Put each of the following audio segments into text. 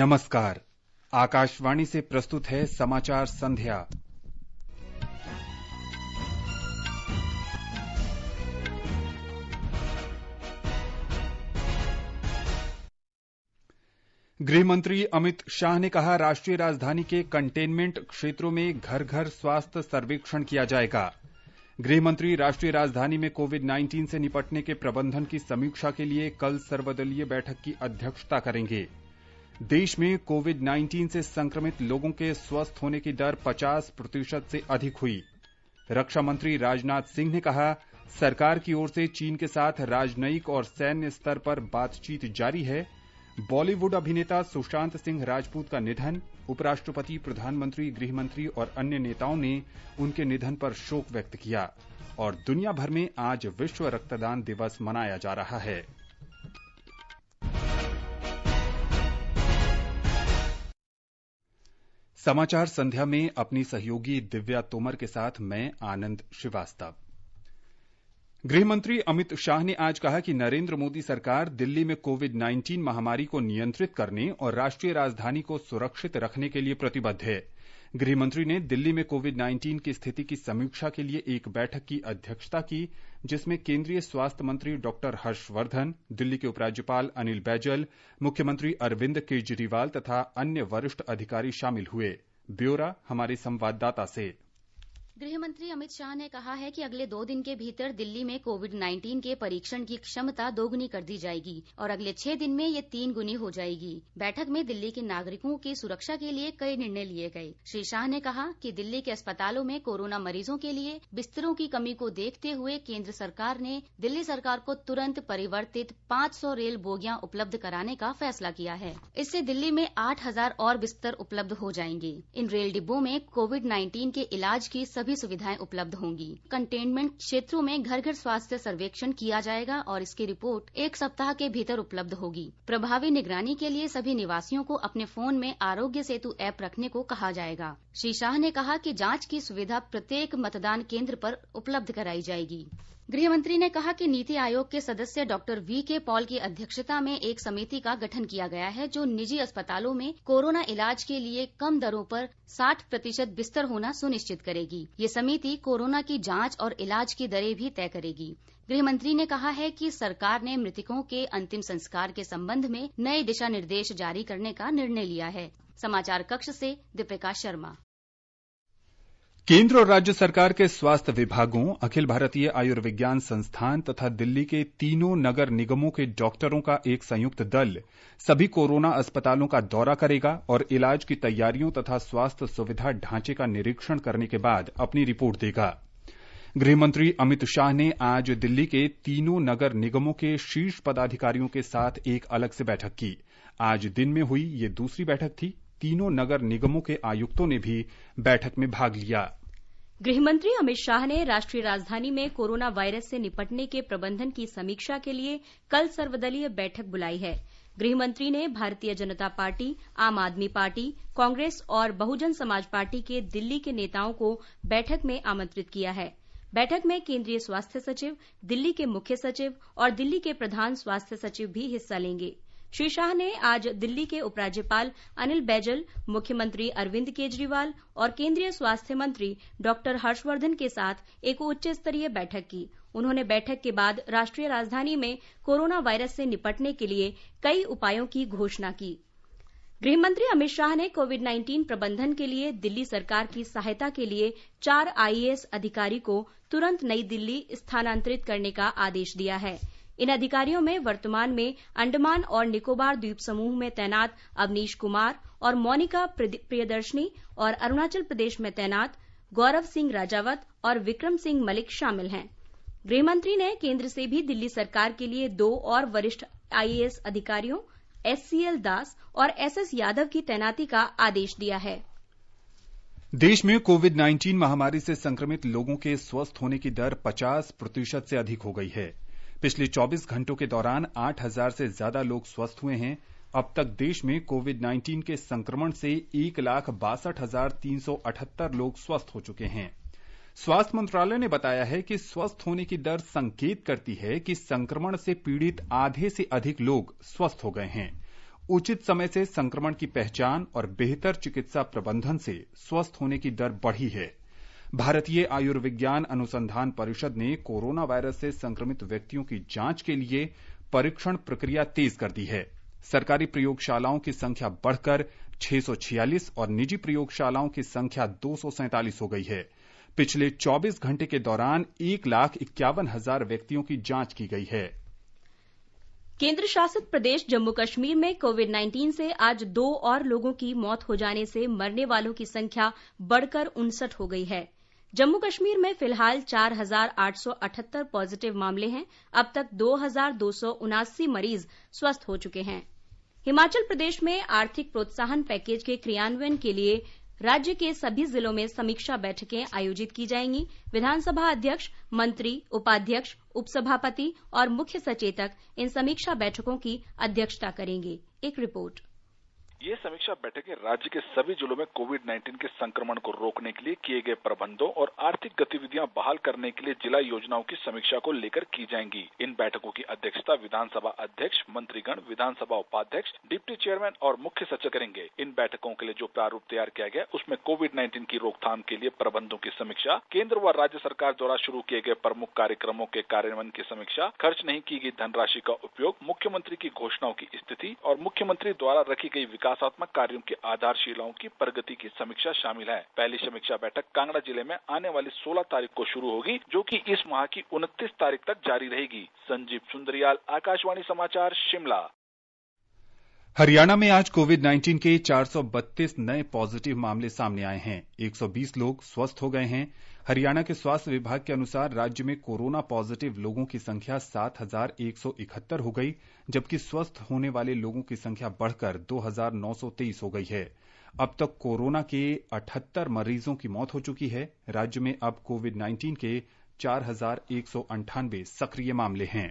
नमस्कार आकाशवाणी से प्रस्तुत है समाचार संध्या गृहमंत्री अमित शाह ने कहा राष्ट्रीय राजधानी के कंटेनमेंट क्षेत्रों में घर घर स्वास्थ्य सर्वेक्षण किया जाएगा गृहमंत्री राष्ट्रीय राजधानी में कोविड 19 से निपटने के प्रबंधन की समीक्षा के लिए कल सर्वदलीय बैठक की अध्यक्षता करेंगे देश में कोविड 19 से संक्रमित लोगों के स्वस्थ होने की दर 50 प्रतिशत से अधिक हुई रक्षा मंत्री राजनाथ सिंह ने कहा सरकार की ओर से चीन के साथ राजनयिक और सैन्य स्तर पर बातचीत जारी है बॉलीवुड अभिनेता सुशांत सिंह राजपूत का निधन उपराष्ट्रपति प्रधानमंत्री गृहमंत्री और अन्य नेताओं ने उनके निधन पर शोक व्यक्त किया और दुनिया भर में आज विश्व रक्तदान दिवस मनाया जा रहा है समाचार संध्या में अपनी सहयोगी दिव्या तोमर के साथ मैं आनंद श्रीवास्तव गृहमंत्री अमित शाह ने आज कहा कि नरेंद्र मोदी सरकार दिल्ली में कोविड 19 महामारी को नियंत्रित करने और राष्ट्रीय राजधानी को सुरक्षित रखने के लिए प्रतिबद्ध है गृहमंत्री ने दिल्ली में कोविड नाइन्टीन की स्थिति की समीक्षा के लिए एक बैठक की अध्यक्षता की जिसमें केन्द्रीय स्वास्थ्य मंत्री डॉक्टर हर्षवर्धन दिल्ली के उपराज्यपाल अनिल बैजल मुख्यमंत्री अरविंद केजरीवाल तथा अन्य वरिष्ठ अधिकारी शामिल हुए ब्यौरा हमारे संवाददाता से गृहमंत्री अमित शाह ने कहा है कि अगले दो दिन के भीतर दिल्ली में कोविड नाइन्टीन के परीक्षण की क्षमता दोगुनी कर दी जाएगी और अगले छह दिन में ये तीन गुनी हो जाएगी बैठक में दिल्ली के नागरिकों की सुरक्षा के लिए कई निर्णय लिए गए श्री शाह ने कहा कि दिल्ली के अस्पतालों में कोरोना मरीजों के लिए बिस्तरों की कमी को देखते हुए केंद्र सरकार ने दिल्ली सरकार को तुरंत परिवर्तित 500 रेल बोगियां उपलब्ध कराने का फैसला किया है इससे दिल्ली में आठ और बिस्तर उपलब्ध हो जाएंगे इन रेल डिब्बों में कोविड नाइन्टीन के इलाज की सभी सभी सुविधाएं उपलब्ध होंगी कंटेनमेंट क्षेत्रों में घर घर स्वास्थ्य सर्वेक्षण किया जाएगा और इसकी रिपोर्ट एक सप्ताह के भीतर उपलब्ध होगी प्रभावी निगरानी के लिए सभी निवासियों को अपने फोन में आरोग्य सेतु ऐप रखने को कहा जाएगा श्री शाह ने कहा कि जांच की सुविधा प्रत्येक मतदान केंद्र पर उपलब्ध कराई जाएगी गृहमंत्री ने कहा कि नीति आयोग के सदस्य डॉ के पॉल की अध्यक्षता में एक समिति का गठन किया गया है जो निजी अस्पतालों में कोरोना इलाज के लिए कम दरों पर साठ प्रतिशत बिस्तर होना सुनिश्चित करेगी ये समिति कोरोना की जांच और इलाज की दरें भी तय करेगी गृहमंत्री ने कहा है कि सरकार ने मृतकों के अंतिम संस्कार के संबंध में नए दिशा निर्देश जारी करने का निर्णय लिया है समाचार कक्ष से दीपिका शर्मा केंद्र और राज्य सरकार के स्वास्थ्य विभागों अखिल भारतीय आयुर्विज्ञान संस्थान तथा दिल्ली के तीनों नगर निगमों के डॉक्टरों का एक संयुक्त दल सभी कोरोना अस्पतालों का दौरा करेगा और इलाज की तैयारियों तथा स्वास्थ्य सुविधा ढांचे का निरीक्षण करने के बाद अपनी रिपोर्ट देगा गृहमंत्री अमित शाह ने आज दिल्ली के तीनों नगर निगमों के शीर्ष पदाधिकारियों के साथ एक अलग से बैठक की आज दिन में हुई ये दूसरी बैठक थी तीनों नगर निगमों के आयुक्तों ने भी बैठक में भाग लिया गृहमंत्री अमित शाह ने राष्ट्रीय राजधानी में कोरोना वायरस से निपटने के प्रबंधन की समीक्षा के लिए कल सर्वदलीय बैठक बुलाई है गृहमंत्री ने भारतीय जनता पार्टी आम आदमी पार्टी कांग्रेस और बहुजन समाज पार्टी के दिल्ली के नेताओं को बैठक में आमंत्रित किया है बैठक में केंद्रीय स्वास्थ्य सचिव दिल्ली के मुख्य सचिव और दिल्ली के प्रधान स्वास्थ्य सचिव भी हिस्सा लेंगे श्री शाह ने आज दिल्ली के उपराज्यपाल अनिल बैजल मुख्यमंत्री अरविंद केजरीवाल और केन्द्रीय स्वास्थ्य मंत्री डॉक्टर हर्षवर्धन के साथ एक उच्च स्तरीय बैठक की उन्होंने बैठक के बाद राष्ट्रीय राजधानी में कोरोना वायरस से निपटने के लिए कई उपायों की घोषणा की गृहमंत्री अमित शाह ने कोविड 19 प्रबंधन के लिए दिल्ली सरकार की सहायता के लिए चार आईएएस अधिकारी को तुरंत नई दिल्ली स्थानांतरित करने का आदेश दिया है इन अधिकारियों में वर्तमान में अंडमान और निकोबार द्वीप समूह में तैनात अवनीश कुमार और मोनिका प्रियदर्शनी और अरुणाचल प्रदेश में तैनात गौरव सिंह राजावत और विक्रम सिंह मलिक शामिल हैं गृहमंत्री ने केंद्र से भी दिल्ली सरकार के लिए दो और वरिष्ठ आईएएस अधिकारियों एससीएल दास और एसएस यादव की तैनाती का आदेश दिया है देश में कोविड 19 महामारी से संक्रमित लोगों के स्वस्थ होने की दर 50 प्रतिशत से अधिक हो गई है पिछले 24 घंटों के दौरान 8000 से ज्यादा लोग स्वस्थ हुए हैं अब तक देश में कोविड 19 के संक्रमण से एक लाख बासठ हजार तीन सौ अठहत्तर लोग स्वस्थ हो चुके हैं स्वास्थ्य मंत्रालय ने बताया है कि स्वस्थ होने की दर संकेत करती है कि संक्रमण से पीड़ित आधे से अधिक लोग स्वस्थ हो गए हैं उचित समय से संक्रमण की पहचान और बेहतर चिकित्सा प्रबंधन से स्वस्थ होने की दर बढ़ी है भारतीय आयुर्विज्ञान अनुसंधान परिषद ने कोरोना वायरस से संक्रमित व्यक्तियों की जांच के लिए परीक्षण प्रक्रिया तेज कर दी है सरकारी प्रयोगशालाओं की संख्या बढ़कर 646 और निजी प्रयोगशालाओं की संख्या दो हो गई है पिछले 24 घंटे के दौरान एक लाख इक्यावन हजार व्यक्तियों की जांच की गई है केंद्र शासित प्रदेश जम्मू कश्मीर में कोविड 19 से आज दो और लोगों की मौत हो जाने से मरने वालों की संख्या बढ़कर उनसठ हो गई है जम्मू कश्मीर में फिलहाल चार हजार आठ सौ अठहत्तर पॉजिटिव मामले हैं अब तक दो हजार दो सौ उनासी मरीज स्वस्थ हो चुके हैं हिमाचल प्रदेश में आर्थिक प्रोत्साहन पैकेज के क्रियान्वयन के लिए राज्य के सभी जिलों में समीक्षा बैठकें आयोजित की जाएंगी विधानसभा अध्यक्ष मंत्री उपाध्यक्ष उपसभापति और मुख्य सचेतक इन समीक्षा बैठकों की अध्यक्षता करेंगे एक रिपोर्ट ये समीक्षा बैठकें राज्य के सभी जिलों में कोविड 19 के संक्रमण को रोकने के लिए किए गए प्रबंधों और आर्थिक गतिविधियां बहाल करने के लिए जिला योजनाओं की समीक्षा को लेकर की जाएंगी इन बैठकों की अध्यक्षता विधानसभा अध्यक्ष मंत्रीगण विधानसभा उपाध्यक्ष डिप्टी चेयरमैन और मुख्य सचिव करेंगे इन बैठकों के लिए जो प्रारूप तैयार किया गया उसमें कोविड नाइन्टीन की रोकथाम के लिए प्रबंधों की समीक्षा केंद्र व राज्य सरकार द्वारा शुरू किए गए प्रमुख कार्यक्रमों के कार्यान्वयन की समीक्षा खर्च नहीं की गई धनराशि का उपयोग मुख्यमंत्री की घोषणाओं की स्थिति और मुख्यमंत्री द्वारा रखी गई विकास विकासात्मक कार्यों की आधारशिलाओं की प्रगति की समीक्षा शामिल है पहली समीक्षा बैठक कांगड़ा जिले में आने वाली 16 तारीख को शुरू होगी जो कि इस माह की 29 तारीख तक जारी रहेगी संजीव सुंदरियाल आकाशवाणी समाचार शिमला हरियाणा में आज कोविड 19 के चार नए पॉजिटिव मामले सामने आए हैं 120 लोग स्वस्थ हो गए हैं हरियाणा के स्वास्थ्य विभाग के अनुसार राज्य में कोरोना पॉजिटिव लोगों की संख्या 7171 हो गई जबकि स्वस्थ होने वाले लोगों की संख्या बढ़कर 2923 हो गई है अब तक कोरोना के 78 मरीजों की मौत हो चुकी है राज्य में अब कोविड 19 के चार सक्रिय मामले हैं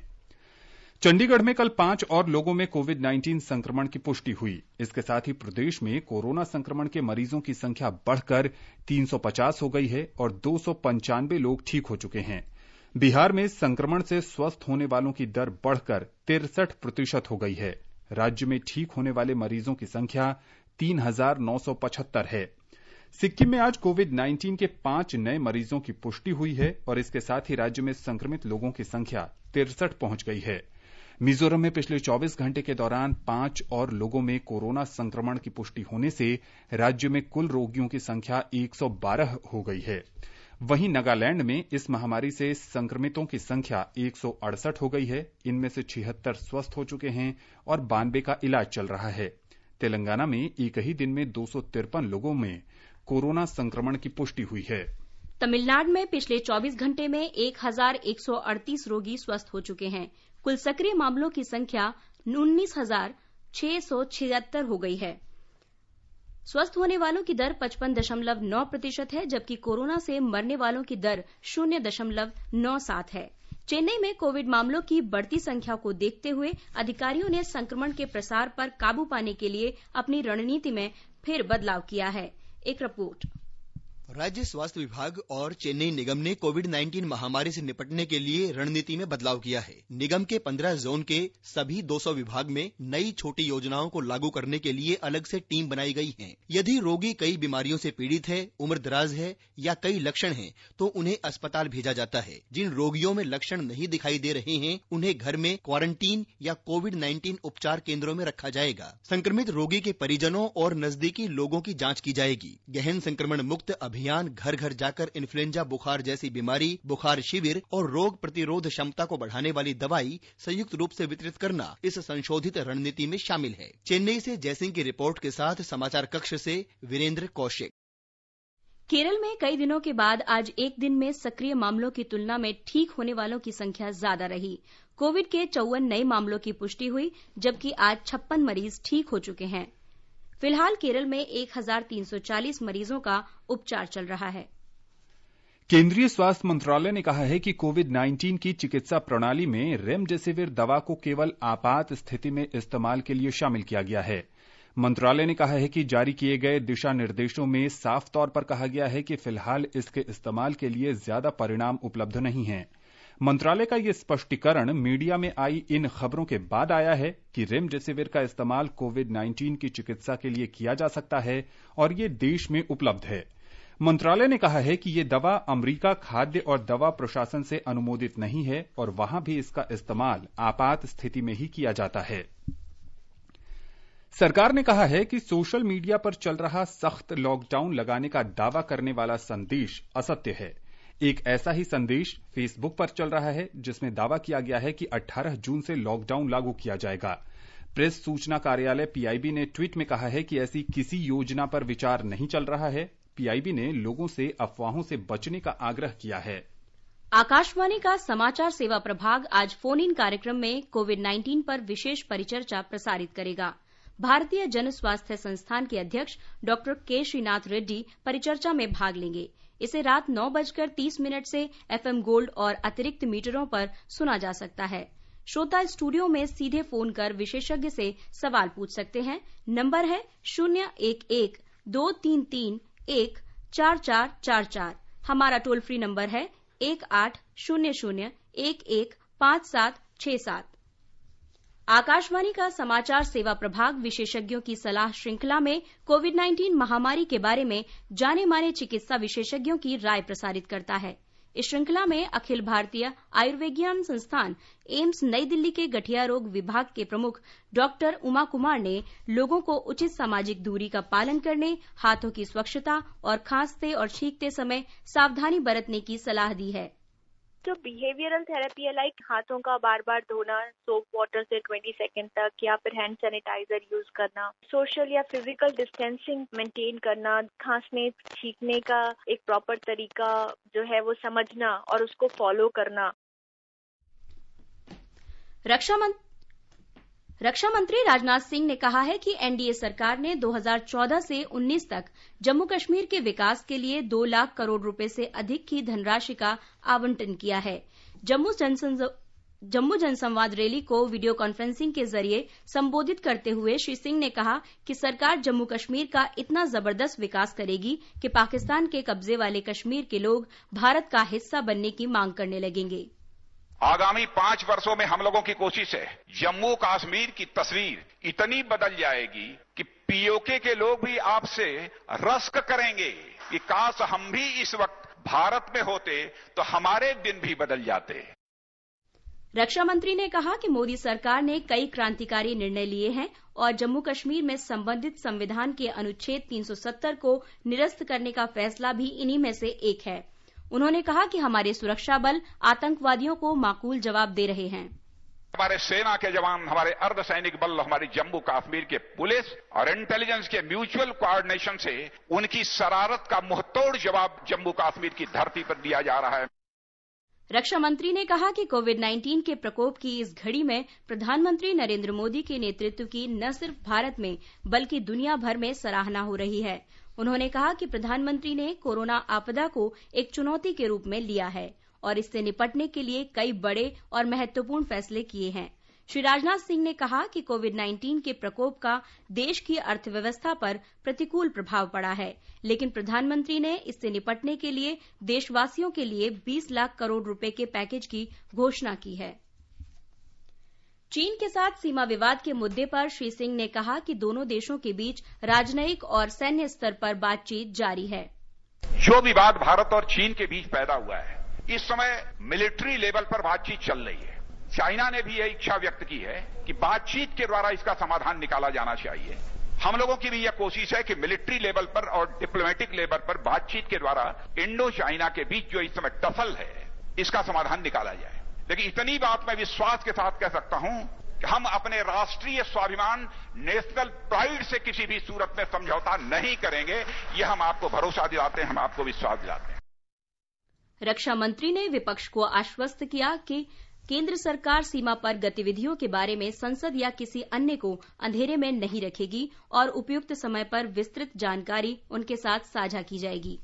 चंडीगढ़ में कल पांच और लोगों में कोविड नाइन्टीन संक्रमण की पुष्टि हुई इसके साथ ही प्रदेश में कोरोना संक्रमण के मरीजों की संख्या बढ़कर 350 हो गई है और दो लोग ठीक हो चुके हैं बिहार में संक्रमण से स्वस्थ होने वालों की दर बढ़कर तिरसठ प्रतिशत हो गई है राज्य में ठीक होने वाले मरीजों की संख्या तीन है सिक्किम में आज कोविड 19 के पांच नए मरीजों की पुष्टि हुई है और इसके साथ ही राज्य में संक्रमित लोगों की संख्या तिरसठ पहुंच गई है मिजोरम में पिछले चौबीस घंटे के दौरान पांच और लोगों में कोरोना संक्रमण की पुष्टि होने से राज्य में कुल रोगियों की संख्या 112 हो गई है वहीं नगालैंड में इस महामारी से संक्रमितों की संख्या एक हो गई है इनमें से छिहत्तर स्वस्थ हो चुके हैं और बानवे का इलाज चल रहा है तेलंगाना में एक ही दिन में दो लोगों में कोरोना संक्रमण की पुष्टि हुई है तमिलनाडु में पिछले 24 घंटे में 1138 रोगी स्वस्थ हो चुके हैं कुल सक्रिय मामलों की संख्या उन्नीस हजार छह सौ छिहत्तर हो गई है स्वस्थ होने वालों की दर पचपन दशमलव नौ प्रतिशत है जबकि कोरोना से मरने वालों की दर शून्य दशमलव नौ सात है चेन्नई में कोविड मामलों की बढ़ती संख्या को देखते हुए अधिकारियों ने संक्रमण के प्रसार पर काबू पाने के लिए अपनी रणनीति में फिर बदलाव किया है एक रिपोर्ट राज्य स्वास्थ्य विभाग और चेन्नई निगम ने कोविड नाइन्टीन महामारी से निपटने के लिए रणनीति में बदलाव किया है निगम के 15 जोन के सभी दो सौ विभाग में नई छोटी योजनाओं को लागू करने के लिए अलग से टीम बनाई गई है यदि रोगी कई बीमारियों से पीड़ित है उम्र दराज है या कई लक्षण है तो उन्हें अस्पताल भेजा जाता है जिन रोगियों में लक्षण नहीं दिखाई दे रहे हैं उन्हें घर में क्वारंटीन या कोविड नाइन्टीन उपचार केंद्रों में रखा जाएगा संक्रमित रोगी के परिजनों और नजदीकी लोगों की जाँच की जाएगी गहन संक्रमण मुक्त अभियान अभियान घर घर जाकर इन्फ्लुएंजा बुखार जैसी बीमारी बुखार शिविर और रोग प्रतिरोध क्षमता को बढ़ाने वाली दवाई संयुक्त रूप से वितरित करना इस संशोधित रणनीति में शामिल है चेन्नई से जयसिंह की रिपोर्ट के साथ समाचार कक्ष से वीरेंद्र कौशिक केरल में कई दिनों के बाद आज एक दिन में सक्रिय मामलों की तुलना में ठीक होने वालों की संख्या ज्यादा रही कोविड के चौवन नए मामलों की पुष्टि हुई जबकि आज छप्पन मरीज ठीक हो चुके हैं फिलहाल केरल में एक हजार तीन सौ चालीस मरीजों का उपचार चल रहा है केंद्रीय स्वास्थ्य मंत्रालय ने कहा है कि कोविड 19 की चिकित्सा प्रणाली में रेमडेसिविर दवा को केवल आपात स्थिति में इस्तेमाल के लिए शामिल किया गया है मंत्रालय ने कहा है कि जारी किए गए दिशा निर्देशों में साफ तौर पर कहा गया है कि फिलहाल इसके इस्तेमाल के लिए ज्यादा परिणाम उपलब्ध नहीं हैं मंत्रालय का यह स्पष्टीकरण मीडिया में आई इन खबरों के बाद आया है कि रेमडेसिविर का इस्तेमाल कोविड 19 की चिकित्सा के लिए किया जा सकता है और ये देश में उपलब्ध है मंत्रालय ने कहा है कि ये दवा अमरीका खाद्य और दवा प्रशासन से अनुमोदित नहीं है और वहां भी इसका इस्तेमाल आपात स्थिति में ही किया जाता है सरकार ने कहा है कि सोशल मीडिया पर चल रहा सख्त लॉकडाउन लगाने का दावा करने वाला संदेश असत्य है एक ऐसा ही संदेश फेसबुक पर चल रहा है जिसमें दावा किया गया है कि 18 जून से लॉकडाउन लागू किया जाएगा प्रेस सूचना कार्यालय पीआईबी ने ट्वीट में कहा है कि ऐसी किसी योजना पर विचार नहीं चल रहा है पीआईबी ने लोगों से अफवाहों से बचने का आग्रह किया है आकाशवाणी का समाचार सेवा प्रभाग आज फोन इन कार्यक्रम में कोविड 19 पर विशेष परिचर्चा प्रसारित करेगा भारतीय जन स्वास्थ्य संस्थान के अध्यक्ष डॉक्टर के श्रीनाथ रेड्डी परिचर्चा में भाग लेंगे इसे रात नौ बजकर तीस मिनट से एफएम गोल्ड और अतिरिक्त मीटरों पर सुना जा सकता है श्रोता स्टूडियो में सीधे फोन कर विशेषज्ञ से सवाल पूछ सकते हैं नंबर है शून्य एक एक दो तीन तीन एक चार चार चार चार हमारा टोल फ्री नंबर है एक आठ शून्य शून्य एक एक पाँच सात छः सात आकाशवाणी का समाचार सेवा प्रभाग विशेषज्ञों की सलाह श्रृंखला में कोविड नाइन्टीन महामारी के बारे में जाने माने चिकित्सा विशेषज्ञों की राय प्रसारित करता है इस श्रृंखला में अखिल भारतीय आयुर्विज्ञान संस्थान एम्स नई दिल्ली के गठिया रोग विभाग के प्रमुख डॉक्टर उमा कुमार ने लोगों को उचित सामाजिक दूरी का पालन करने हाथों की स्वच्छता और खांसते और छींकते समय सावधानी बरतने की सलाह दी है जो बिहेवियरल थेरेपी है लाइक हाथों का बार बार धोना सोप वाटर से 20 सेकेंड तक या फिर हैंड सैनिटाइजर यूज करना सोशल या फिजिकल डिस्टेंसिंग मेंटेन करना खांसने छींकने का एक प्रॉपर तरीका जो है वो समझना और उसको फॉलो करना रक्षा मंत्री रक्षा मंत्री राजनाथ सिंह ने कहा है कि एनडीए सरकार ने 2014 से 19 तक जम्मू कश्मीर के विकास के लिए दो लाख करोड़ रुपए से अधिक की धनराशि का आवंटन किया है जम्मू जनसंवाद रैली को वीडियो कॉन्फ्रेंसिंग के जरिए संबोधित करते हुए श्री सिंह ने कहा कि सरकार जम्मू कश्मीर का इतना जबरदस्त विकास करेगी कि पाकिस्तान के कब्जे वाले कश्मीर के लोग भारत का हिस्सा बनने की मांग करने लगेंगे आगामी पांच वर्षों में हम लोगों की कोशिश है जम्मू कश्मीर की तस्वीर इतनी बदल जाएगी कि पीओके के लोग भी आपसे रस्क करेंगे कि काश हम भी इस वक्त भारत में होते तो हमारे दिन भी बदल जाते रक्षा मंत्री ने कहा कि मोदी सरकार ने कई क्रांतिकारी निर्णय लिए हैं और जम्मू कश्मीर में संबंधित संविधान के अनुच्छेद 370 को निरस्त करने का फैसला भी इन्हीं में से एक है उन्होंने कहा कि हमारे सुरक्षा बल आतंकवादियों को माकूल जवाब दे रहे हैं हमारे सेना के जवान हमारे अर्धसैनिक बल हमारी जम्मू कश्मीर के पुलिस और इंटेलिजेंस के म्यूचुअल कोऑर्डिनेशन से उनकी शरारत का मुंहतोड़ जवाब जम्मू कश्मीर की धरती पर दिया जा रहा है रक्षा मंत्री ने कहा कि कोविड 19 के प्रकोप की इस घड़ी में प्रधानमंत्री नरेंद्र मोदी के नेतृत्व की न सिर्फ भारत में बल्कि दुनिया भर में सराहना हो रही है उन्होंने कहा कि प्रधानमंत्री ने कोरोना आपदा को एक चुनौती के रूप में लिया है और इससे निपटने के लिए कई बड़े और महत्वपूर्ण फैसले किए हैं श्री राजनाथ सिंह ने कहा कि कोविड 19 के प्रकोप का देश की अर्थव्यवस्था पर प्रतिकूल प्रभाव पड़ा है लेकिन प्रधानमंत्री ने इससे निपटने के लिए देशवासियों के लिए 20 लाख करोड़ रुपए के पैकेज की घोषणा की है चीन के साथ सीमा विवाद के मुद्दे पर श्री सिंह ने कहा कि दोनों देशों के बीच राजनयिक और सैन्य स्तर पर बातचीत जारी है जो विवाद भारत और चीन के बीच पैदा हुआ है इस समय मिलिट्री लेवल पर बातचीत चल रही है चाइना ने भी यह इच्छा व्यक्त की है कि बातचीत के द्वारा इसका समाधान निकाला जाना चाहिए हम लोगों की भी यह कोशिश है कि मिलिट्री लेवल पर और डिप्लोमेटिक लेवल पर बातचीत के द्वारा इंडो चाइना के बीच जो इस समय टफल है इसका समाधान निकाला जाए लेकिन इतनी बात मैं विश्वास के साथ कह सकता हूं कि हम अपने राष्ट्रीय स्वाभिमान नेशनल प्राइड से किसी भी सूरत में समझौता नहीं करेंगे ये हम आपको भरोसा दिलाते हैं हम आपको विश्वास दिलाते हैं रक्षा मंत्री ने विपक्ष को आश्वस्त किया कि केंद्र सरकार सीमा पर गतिविधियों के बारे में संसद या किसी अन्य को अंधेरे में नहीं रखेगी और उपयुक्त समय पर विस्तृत जानकारी उनके साथ साझा की जाएगी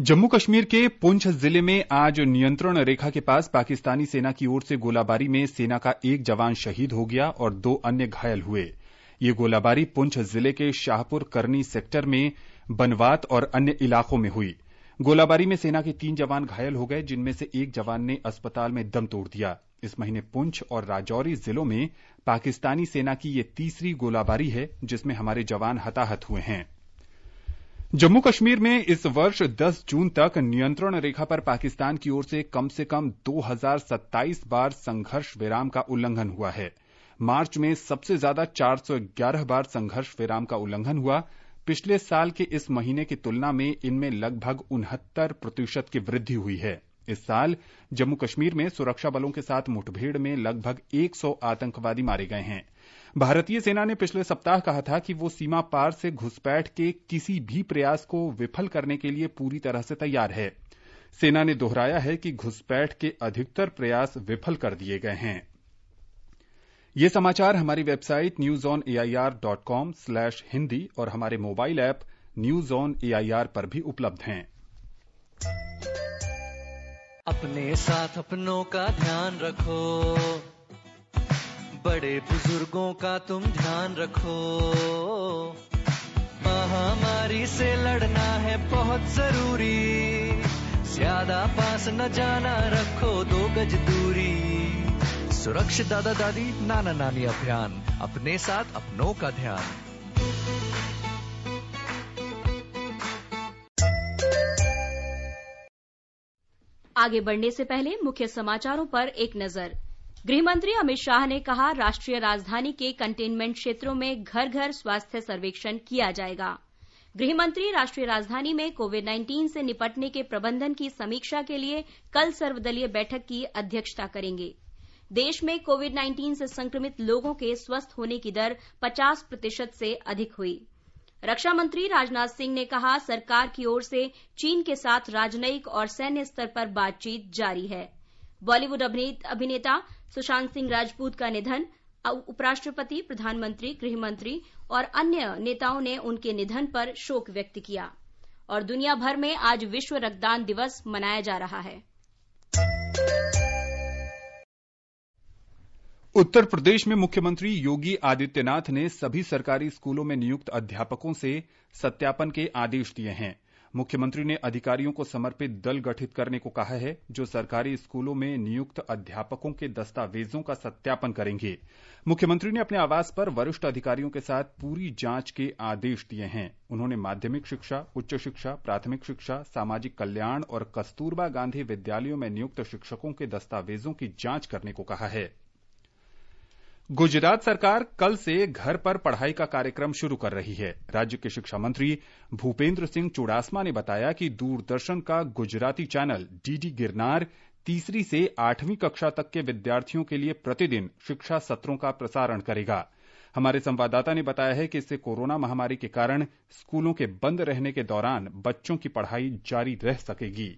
जम्मू कश्मीर के पुंछ जिले में आज नियंत्रण रेखा के पास पाकिस्तानी सेना की ओर से गोलाबारी में सेना का एक जवान शहीद हो गया और दो अन्य घायल हुए ये गोलाबारी पुंछ जिले के शाहपुर करनी सेक्टर में बनवात और अन्य इलाकों में हुई गोलाबारी में सेना के तीन जवान घायल हो गए जिनमें से एक जवान ने अस्पताल में दम तोड़ दिया इस महीने पुंछ और राजौरी जिलों में पाकिस्तानी सेना की यह तीसरी गोलाबारी है जिसमें हमारे जवान हताहत हुए हैं जम्मू कश्मीर में इस वर्ष 10 जून तक नियंत्रण रेखा पर पाकिस्तान की ओर से कम से कम 2027 बार संघर्ष विराम का उल्लंघन हुआ है मार्च में सबसे ज्यादा 411 बार संघर्ष विराम का उल्लंघन हुआ पिछले साल के इस महीने की तुलना में इनमें लगभग उनहत्तर प्रतिशत की वृद्धि हुई है इस साल जम्मू कश्मीर में सुरक्षा बलों के साथ मुठभेड़ में लगभग 100 आतंकवादी मारे गए हैं भारतीय सेना ने पिछले सप्ताह कहा था कि वो सीमा पार से घुसपैठ के किसी भी प्रयास को विफल करने के लिए पूरी तरह से तैयार है सेना ने दोहराया है कि घुसपैठ के अधिकतर प्रयास विफल कर दिए गए हैं ये समाचार हमारी website news on A I R dot com slash Hindi और हमारे mobile app news on A I R पर भी उपलब्ध हैं अपने साथ अपनों का ध्यान रखो बड़े बुजुर्गों का तुम ध्यान रखो महामारी से लड़ना है बहुत जरूरी ज्यादा पास न जाना रखो दो गज दूरी सुरक्षित दादा दादी नाना नानी अभियान अपने साथ अपनों का ध्यान आगे बढ़ने से पहले मुख्य समाचारों पर एक नजर गृहमंत्री अमित शाह ने कहा राष्ट्रीय राजधानी के कंटेनमेंट क्षेत्रों में घर घर स्वास्थ्य सर्वेक्षण किया जाएगा गृहमंत्री राष्ट्रीय राजधानी में कोविड 19 से निपटने के प्रबंधन की समीक्षा के लिए कल सर्वदलीय बैठक की अध्यक्षता करेंगे देश में कोविड 19 से संक्रमित लोगों के स्वस्थ होने की दर 50 प्रतिशत से अधिक हुई रक्षा मंत्री राजनाथ सिंह ने कहा सरकार की ओर से चीन के साथ राजनयिक और सैन्य स्तर पर बातचीत जारी है बॉलीवुड अभिनेता सुशांत सिंह राजपूत का निधन उपराष्ट्रपति प्रधानमंत्री गृहमंत्री और अन्य नेताओं ने उनके निधन पर शोक व्यक्त किया और दुनिया भर में आज विश्व रक्तदान दिवस मनाया जा रहा है उत्तर प्रदेश में मुख्यमंत्री योगी आदित्यनाथ ने सभी सरकारी स्कूलों में नियुक्त अध्यापकों से सत्यापन के आदेश दिए हैं मुख्यमंत्री ने अधिकारियों को समर्पित दल गठित करने को कहा है जो सरकारी स्कूलों में नियुक्त अध्यापकों के दस्तावेजों का सत्यापन करेंगे मुख्यमंत्री ने अपने आवास पर वरिष्ठ अधिकारियों के साथ पूरी जांच के आदेश दिए हैं उन्होंने माध्यमिक शिक्षा उच्च शिक्षा प्राथमिक शिक्षा सामाजिक कल्याण और कस्तूरबा गांधी विद्यालयों में नियुक्त शिक्षकों के दस्तावेजों की जांच करने को कहा है गुजरात सरकार कल से घर पर पढ़ाई का कार्यक्रम शुरू कर रही है राज्य के शिक्षा मंत्री भूपेंद्र सिंह चुड़ासमा ने बताया कि दूरदर्शन का गुजराती चैनल डीडी गिरनार तीसरी से आठवीं कक्षा तक के विद्यार्थियों के लिए प्रतिदिन शिक्षा सत्रों का प्रसारण करेगा हमारे संवाददाता ने बताया है कि इससे कोरोना महामारी के कारण स्कूलों के बंद रहने के दौरान बच्चों की पढ़ाई जारी रह सकेगी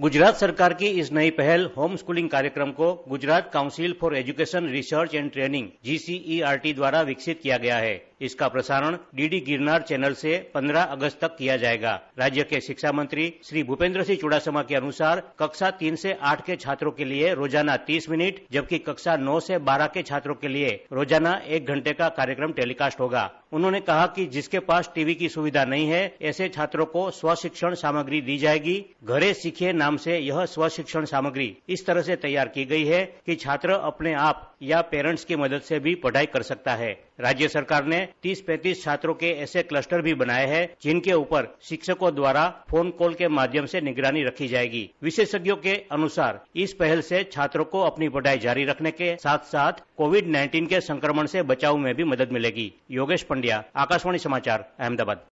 गुजरात सरकार की इस नई पहल होम स्कूलिंग कार्यक्रम को Gujarat council for education research and training GCERT e द्वारा विकसित किया गया है इसका प्रसारण डीडी गिरनार चैनल से 15 अगस्त तक किया जाएगा राज्य के शिक्षा मंत्री श्री भूपेंद्र सिंह चुड़ासमा के अनुसार कक्षा तीन से आठ के छात्रों के लिए रोजाना तीस मिनट जबकि कक्षा नौ से बारह के छात्रों के लिए रोजाना एक घंटे का कार्यक्रम टेलीकास्ट होगा उन्होंने कहा कि जिसके पास टीवी की सुविधा नहीं है ऐसे छात्रों को स्वशिक्षण सामग्री दी जाएगी घरे सीखे नाम से यह स्वशिक्षण सामग्री इस तरह से तैयार की गई है कि छात्र अपने आप या पेरेंट्स की मदद से भी पढ़ाई कर सकता है राज्य सरकार ने तीस पैंतीस छात्रों के ऐसे क्लस्टर भी बनाए हैं जिनके ऊपर शिक्षकों द्वारा फोन कॉल के माध्यम से निगरानी रखी जाएगी विशेषज्ञों के अनुसार इस पहल से छात्रों को अपनी पढ़ाई जारी रखने के साथ साथ कोविड नाइन्टीन के संक्रमण से बचाव में भी मदद मिलेगी योगेश पंड्या आकाशवाणी समाचार अहमदाबाद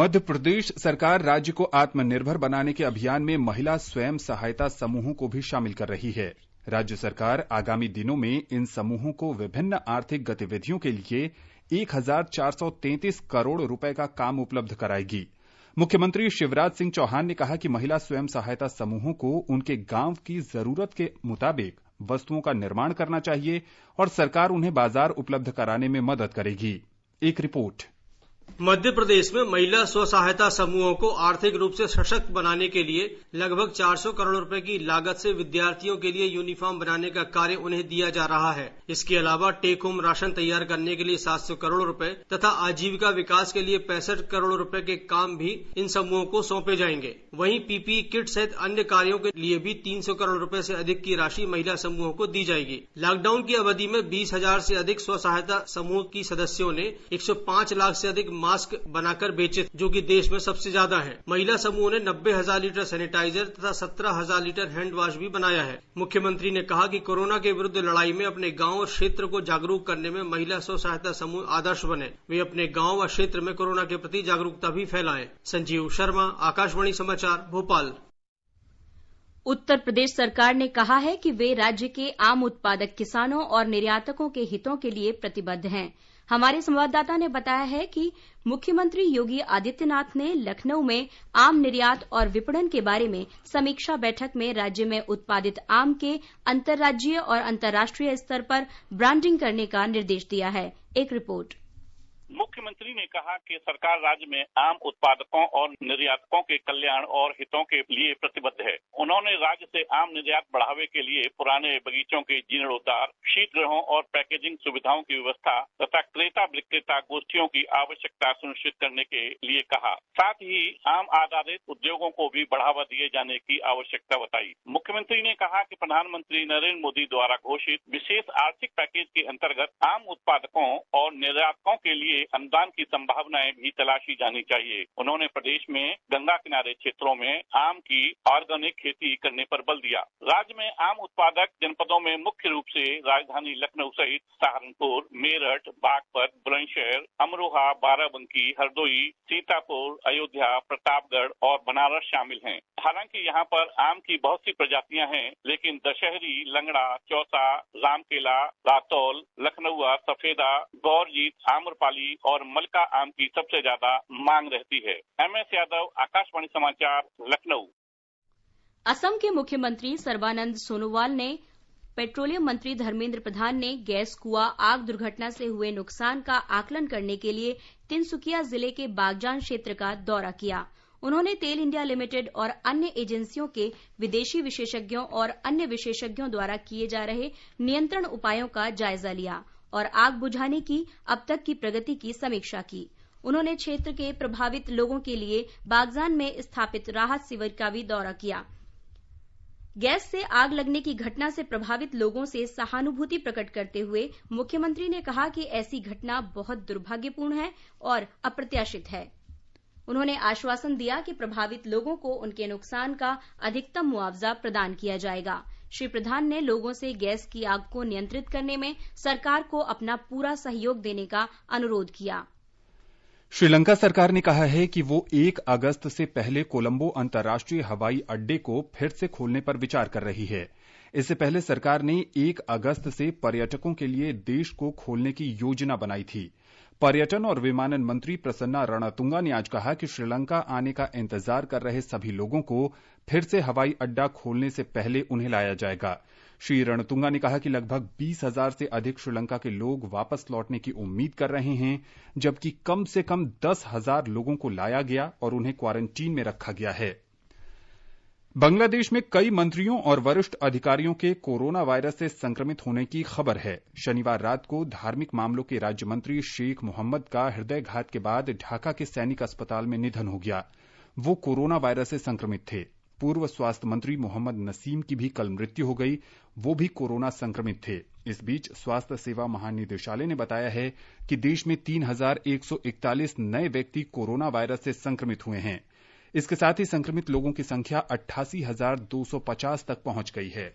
मध्य प्रदेश सरकार राज्य को आत्मनिर्भर बनाने के अभियान में महिला स्वयं सहायता समूहों को भी शामिल कर रही है राज्य सरकार आगामी दिनों में इन समूहों को विभिन्न आर्थिक गतिविधियों के लिए एक हजार चार सौ तैंतीस करोड़ रुपए का काम उपलब्ध कराएगी मुख्यमंत्री शिवराज सिंह चौहान ने कहा कि महिला स्वयं सहायता समूहों को उनके गांव की जरूरत के मुताबिक वस्तुओं का निर्माण करना चाहिए और सरकार उन्हें बाजार उपलब्ध कराने में मदद करेगी एक रिपोर्ट मध्य प्रदेश में महिला स्व सहायता समूहों को आर्थिक रूप से सशक्त बनाने के लिए लगभग 400 करोड़ रुपए की लागत से विद्यार्थियों के लिए यूनिफॉर्म बनाने का कार्य उन्हें दिया जा रहा है इसके अलावा टेक होम राशन तैयार करने के लिए 700 करोड़ रुपए तथा आजीविका विकास के लिए पैंसठ करोड़ रुपए के काम भी इन समूहों को सौंपे जाएंगे वहीं पीपीई किट सहित अन्य कार्यो के लिए भी तीन करोड़ रूपए ऐसी अधिक की राशि महिला समूहों को दी जाएगी लॉकडाउन की अवधि में बीस हजार अधिक स्व सहायता समूह की सदस्यों ने एक लाख ऐसी अधिक मास्क बनाकर बेचे जो कि देश में सबसे ज्यादा है महिला समूह ने नब्बे हजार लीटर सैनिटाइजर तथा सत्रह हजार लीटर हैंड वॉश भी बनाया है मुख्यमंत्री ने कहा कि कोरोना के विरुद्ध लड़ाई में अपने गांव और क्षेत्र को जागरूक करने में महिला स्व सहायता समूह आदर्श बने वे अपने गांव और क्षेत्र में कोरोना के प्रति जागरूकता भी फैलाये संजीव शर्मा आकाशवाणी समाचार भोपाल उत्तर प्रदेश सरकार ने कहा है कि वे राज्य के आम उत्पादक किसानों और निर्यातकों के हितों के लिए प्रतिबद्ध हैं हमारे संवाददाता ने बताया है कि मुख्यमंत्री योगी आदित्यनाथ ने लखनऊ में आम निर्यात और विपणन के बारे में समीक्षा बैठक में राज्य में उत्पादित आम के अंतर्राज्यीय और अंतर्राष्ट्रीय स्तर पर ब्रांडिंग करने का निर्देश दिया है एक रिपोर्ट मुख्यमंत्री ने कहा कि सरकार राज्य में आम उत्पादकों और निर्यातकों के कल्याण और हितों के लिए प्रतिबद्ध है उन्होंने राज्य से आम निर्यात बढ़ावे के लिए पुराने बगीचों के जीर्णोद्वार ग्रहों और पैकेजिंग सुविधाओं की व्यवस्था तथा क्रेता विक्रेता गोष्ठियों की आवश्यकता सुनिश्चित करने के लिए कहा साथ ही आम आधारित उद्योगों को भी बढ़ावा दिए जाने की आवश्यकता बताई मुख्यमंत्री ने कहा कि प्रधानमंत्री नरेंद्र मोदी द्वारा घोषित विशेष आर्थिक पैकेज के अंतर्गत आम उत्पादकों और निर्यातकों के लिए अनुदान की संभावनाएं भी तलाशी जानी चाहिए उन्होंने प्रदेश में गंगा किनारे क्षेत्रों में आम की ऑर्गेनिक खेती करने पर बल दिया राज्य में आम उत्पादक जनपदों में मुख्य रूप से राजधानी लखनऊ सहित सहारनपुर मेरठ बागपत बुलंदशहर अमरोहा बाराबंकी हरदोई सीतापुर अयोध्या प्रतापगढ़ और बनारस शामिल हैं हालांकि यहाँ पर आम की बहुत सी प्रजातियां हैं लेकिन दशहरी लंगड़ा चौसा रामकेला रातौल लखनऊआ सफेदा गौरजीत आम्रपाली की और मलका आम की सबसे ज्यादा मांग रहती है एस यादव आकाशवाणी समाचार लखनऊ असम के मुख्यमंत्री सर्बानंद सोनोवाल ने पेट्रोलियम मंत्री धर्मेंद्र प्रधान ने गैस कुआ आग दुर्घटना से हुए नुकसान का आकलन करने के लिए तिनसुकिया जिले के बागजान क्षेत्र का दौरा किया उन्होंने तेल इंडिया लिमिटेड और अन्य एजेंसियों के विदेशी विशेषज्ञों और अन्य विशेषज्ञों द्वारा किए जा रहे नियंत्रण उपायों का जायजा लिया और आग बुझाने की अब तक की प्रगति की समीक्षा की उन्होंने क्षेत्र के प्रभावित लोगों के लिए बागजान में स्थापित राहत शिविर का भी दौरा किया गैस से आग लगने की घटना से प्रभावित लोगों से सहानुभूति प्रकट करते हुए मुख्यमंत्री ने कहा कि ऐसी घटना बहुत दुर्भाग्यपूर्ण है और अप्रत्याशित है उन्होंने आश्वासन दिया कि प्रभावित लोगों को उनके नुकसान का अधिकतम मुआवजा प्रदान किया जाएगा श्री प्रधान ने लोगों से गैस की आग को नियंत्रित करने में सरकार को अपना पूरा सहयोग देने का अनुरोध किया श्रीलंका सरकार ने कहा है कि वो 1 अगस्त से पहले कोलंबो अंतर्राष्ट्रीय हवाई अड्डे को फिर से खोलने पर विचार कर रही है इससे पहले सरकार ने 1 अगस्त से पर्यटकों के लिए देश को खोलने की योजना बनाई थी पर्यटन और विमानन मंत्री प्रसन्ना रणतुंगा ने आज कहा कि श्रीलंका आने का इंतजार कर रहे सभी लोगों को फिर से हवाई अड्डा खोलने से पहले उन्हें लाया जाएगा श्री रणतुंगा ने कहा कि लगभग बीस हजार से अधिक श्रीलंका के लोग वापस लौटने की उम्मीद कर रहे हैं जबकि कम से कम दस हजार लोगों को लाया गया और उन्हें क्वारंटीन में रखा गया है बांग्लादेश में कई मंत्रियों और वरिष्ठ अधिकारियों के कोरोना वायरस से संक्रमित होने की खबर है शनिवार रात को धार्मिक मामलों के राज्य मंत्री शेख मोहम्मद का हृदयघात के बाद ढाका के सैनिक अस्पताल में निधन हो गया वो कोरोना वायरस से संक्रमित थे पूर्व स्वास्थ्य मंत्री मोहम्मद नसीम की भी कल मृत्यु हो गई वो भी कोरोना संक्रमित थे इस बीच स्वास्थ्य सेवा महानिदेशालय ने बताया है कि देश में 3,141 नए व्यक्ति कोरोना वायरस से संक्रमित हुए हैं इसके साथ ही संक्रमित लोगों की संख्या अट्ठासी हजार दो सौ पचास तक पहुंच गई है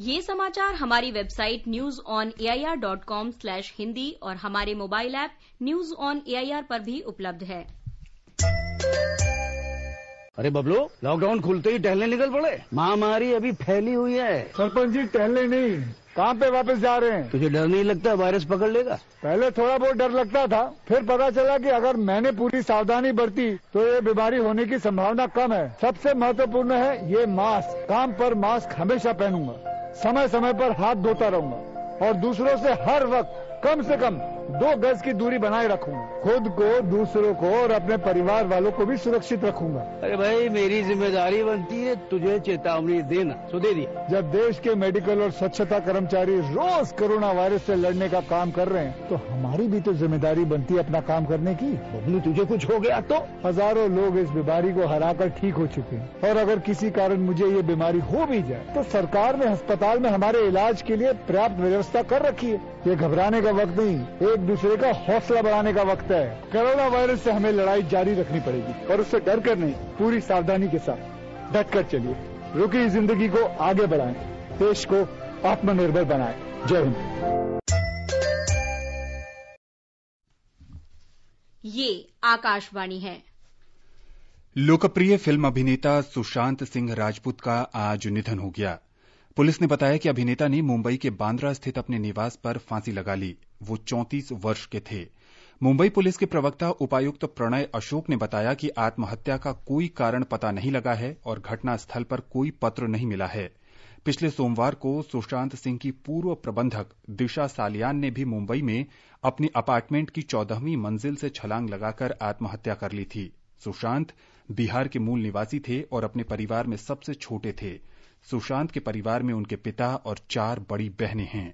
ये समाचार हमारी website news on A I R dot com slash Hindi और हमारे mobile app news on A I R पर भी उपलब्ध है अरे बबलू लॉकडाउन खुलते ही टहलने निकल पड़े महामारी अभी फैली हुई है सरपंच जी टहलने नहीं काम पे वापस जा रहे हैं तुझे डर नहीं लगता वायरस पकड़ लेगा पहले थोड़ा बहुत डर लगता था फिर पता चला कि अगर मैंने पूरी सावधानी बरती तो ये बीमारी होने की संभावना कम है सबसे महत्वपूर्ण है ये मास्क काम पर मास्क हमेशा पहनूंगा समय समय पर हाथ धोता रहूंगा और दूसरों से हर वक्त कम से कम दो गज की दूरी बनाए रखूंगा खुद को दूसरों को और अपने परिवार वालों को भी सुरक्षित रखूंगा अरे भाई मेरी जिम्मेदारी बनती है तुझे चेतावनी देना तो दे दी जब देश के मेडिकल और स्वच्छता कर्मचारी रोज कोरोना वायरस से लड़ने का काम कर रहे हैं तो हमारी भी तो जिम्मेदारी बनती है अपना काम करने की बबलू तुझे कुछ हो गया तो हजारों लोग इस बीमारी को कर ठीक हो चुके हैं और अगर किसी कारण मुझे ये बीमारी हो भी जाए तो सरकार ने अस्पताल में हमारे इलाज के लिए पर्याप्त व्यवस्था कर रखी है ये घबराने का वक्त नहीं एक एक दूसरे का हौसला बढ़ाने का वक्त है कोरोना वायरस से हमें लड़ाई जारी रखनी पड़ेगी और उससे डर कर नहीं पूरी सावधानी के साथ डट कर चलिए रुकी जिंदगी को आगे बढ़ाए देश को आत्मनिर्भर बनाए जय हिंद ये आकाशवाणी है लोकप्रिय फिल्म अभिनेता सुशांत सिंह राजपूत का आज निधन हो गया पुलिस ने बताया कि अभिनेता ने मुंबई के बांद्रा स्थित अपने निवास पर फांसी लगा ली वो चौंतीस वर्ष के थे मुंबई पुलिस के प्रवक्ता उपायुक्त प्रणय अशोक ने बताया कि आत्महत्या का कोई कारण पता नहीं लगा है और घटनास्थल पर कोई पत्र नहीं मिला है पिछले सोमवार को सुशांत सिंह की पूर्व प्रबंधक दिशा सालियान ने भी मुंबई में अपने अपार्टमेंट की चौदहवीं मंजिल से छलांग लगाकर आत्महत्या कर ली थी सुशांत बिहार के मूल निवासी थे और अपने परिवार में सबसे छोटे थे सुशांत के परिवार में उनके पिता और चार बड़ी बहनें हैं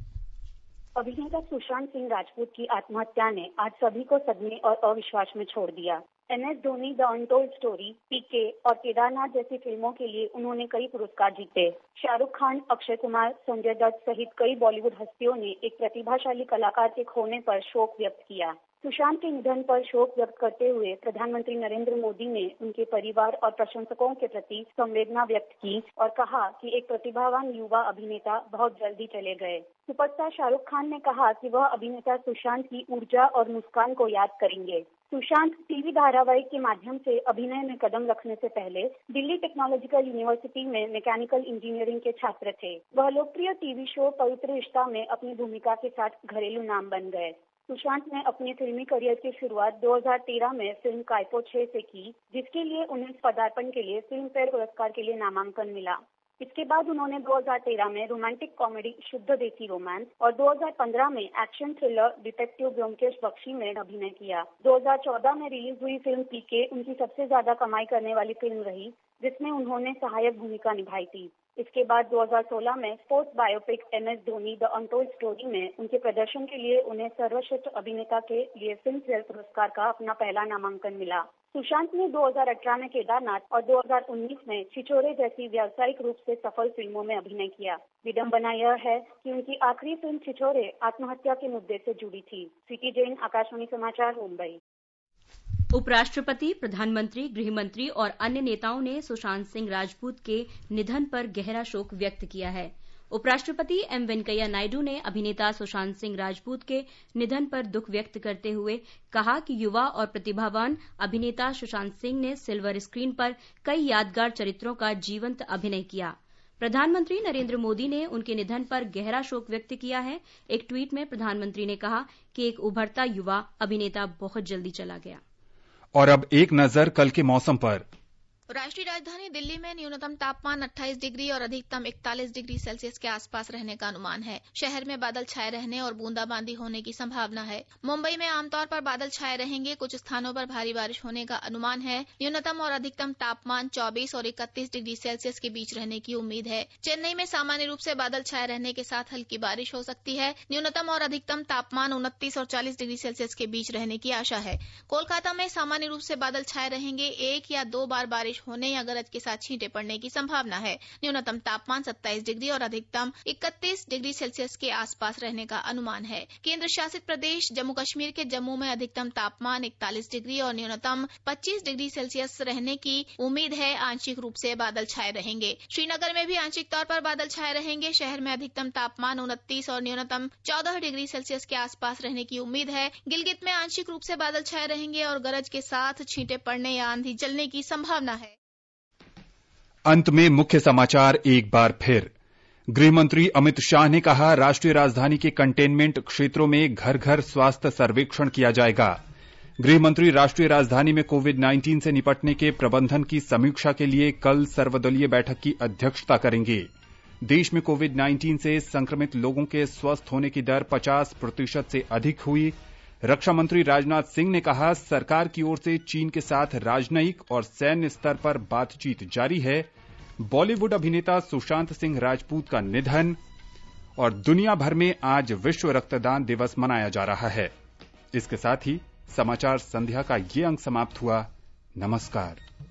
अभिनेता सुशांत सिंह राजपूत की आत्महत्या ने आज सभी को सदमे और अविश्वास में छोड़ दिया M S Dhoni the untold story PK और केदारनाथ जैसी फिल्मों के लिए उन्होंने कई पुरस्कार जीते शाहरुख खान अक्षय कुमार संजय दत्त सहित कई बॉलीवुड हस्तियों ने एक प्रतिभाशाली कलाकार के खोने पर शोक व्यक्त किया सुशांत के निधन पर शोक व्यक्त करते हुए प्रधानमंत्री नरेंद्र मोदी ने उनके परिवार और प्रशंसकों के प्रति संवेदना व्यक्त की और कहा कि एक प्रतिभावान युवा अभिनेता बहुत जल्दी चले गए सुपरस्टार शाहरुख खान ने कहा कि वह अभिनेता सुशांत की ऊर्जा और मुस्कान को याद करेंगे सुशांत टीवी धारावाहिक के माध्यम से अभिनय में कदम रखने से पहले दिल्ली टेक्नोलॉजिकल यूनिवर्सिटी में मैकेनिकल इंजीनियरिंग के छात्र थे वह लोकप्रिय टीवी शो पवित्र रिश्ता में अपनी भूमिका के साथ घरेलू नाम बन गए सुशांत ने अपने फिल्मी करियर की शुरुआत 2013 में फिल्म कायपो 6 से की जिसके लिए उन्हें पदार्पण के लिए फिल्म फेयर पुरस्कार के लिए नामांकन मिला इसके बाद उन्होंने 2013 में रोमांटिक कॉमेडी शुद्ध देसी रोमांस और 2015 में action thriller detective Byomkesh Bakshi में अभिनय किया 2014 में रिलीज हुई फिल्म पीके उनकी सबसे ज्यादा कमाई करने वाली फिल्म रही जिसमें उन्होंने सहायक भूमिका निभाई थी इसके बाद 2016 में sports biopic M S Dhoni the untold story में उनके प्रदर्शन के लिए उन्हें सर्वश्रेष्ठ अभिनेता के लिए फिल्म फेयर पुरस्कार का अपना पहला नामांकन मिला सुशांत ने 2018 में केदारनाथ और 2019 में छिचोरे जैसी व्यावसायिक रूप से सफल फिल्मों में अभिनय किया विडम्बना यह है कि उनकी आखिरी फिल्म छिछोरे आत्महत्या के मुद्दे से जुड़ी थी सिटी जैन आकाशवाणी समाचार मुंबई उपराष्ट्रपति प्रधानमंत्री गृहमंत्री और अन्य नेताओं ने सुशांत सिंह राजपूत के निधन पर गहरा शोक व्यक्त किया है उपराष्ट्रपति एम वेंकैया नायडू ने अभिनेता सुशांत सिंह राजपूत के निधन पर दुख व्यक्त करते हुए कहा कि युवा और प्रतिभावान अभिनेता सुशांत सिंह ने सिल्वर स्क्रीन पर कई यादगार चरित्रों का जीवंत अभिनय किया प्रधानमंत्री नरेंद्र मोदी ने उनके निधन पर गहरा शोक व्यक्त किया है एक ट्वीट में प्रधानमंत्री ने कहा कि एक उभरता युवा अभिनेता बहुत जल्दी चला गया और अब एक नजर कल के मौसम पर राष्ट्रीय राजधानी दिल्ली में न्यूनतम तापमान 28 डिग्री और अधिकतम 41 डिग्री सेल्सियस के आसपास रहने का अनुमान है शहर में बादल छाए रहने और बूंदाबांदी होने की संभावना है मुंबई में आमतौर पर बादल छाए रहेंगे कुछ स्थानों पर भारी बारिश होने का अनुमान है न्यूनतम और अधिकतम तापमान 24 और 31 डिग्री सेल्सियस के बीच रहने की उम्मीद है चेन्नई में सामान्य रूप से बादल छाए रहने के साथ हल्की बारिश हो सकती है न्यूनतम और अधिकतम तापमान उनतीस और चालीस डिग्री सेल्सियस के बीच रहने की आशा है कोलकाता में सामान्य रूप से बादल छाए रहेंगे एक या दो बार बारिश बारिश होने या गरज के साथ छींटे पड़ने की संभावना है न्यूनतम तापमान सत्ताईस डिग्री और अधिकतम इकतीस डिग्री सेल्सियस के आसपास रहने का अनुमान है केंद्र शासित प्रदेश जम्मू कश्मीर के जम्मू में अधिकतम तापमान इकतालीस डिग्री और न्यूनतम पच्चीस डिग्री सेल्सियस रहने की उम्मीद है आंशिक रूप से बादल छाए रहेंगे श्रीनगर में भी आंशिक तौर पर बादल छाए रहेंगे शहर में अधिकतम तापमान उनतीस और न्यूनतम चौदह डिग्री सेल्सियस के आसपास रहने की उम्मीद है गिलगित में आंशिक रूप से बादल छाए रहेंगे और गरज के साथ छींटे पड़ने या आंधी चलने की संभावना है अंत में मुख्य समाचार एक बार फिर गृहमंत्री अमित शाह ने कहा राष्ट्रीय राजधानी के कंटेनमेंट क्षेत्रों में घर घर स्वास्थ्य सर्वेक्षण किया जाएगा गृहमंत्री राष्ट्रीय राजधानी में कोविड 19 से निपटने के प्रबंधन की समीक्षा के लिए कल सर्वदलीय बैठक की अध्यक्षता करेंगे देश में कोविड 19 से संक्रमित लोगों के स्वस्थ होने की दर 50 प्रतिशत से अधिक हुई रक्षा मंत्री राजनाथ सिंह ने कहा सरकार की ओर से चीन के साथ राजनयिक और सैन्य स्तर पर बातचीत जारी है बॉलीवुड अभिनेता सुशांत सिंह राजपूत का निधन और दुनिया भर में आज विश्व रक्तदान दिवस मनाया जा रहा है इसके साथ ही समाचार संध्या का ये अंक समाप्त हुआ नमस्कार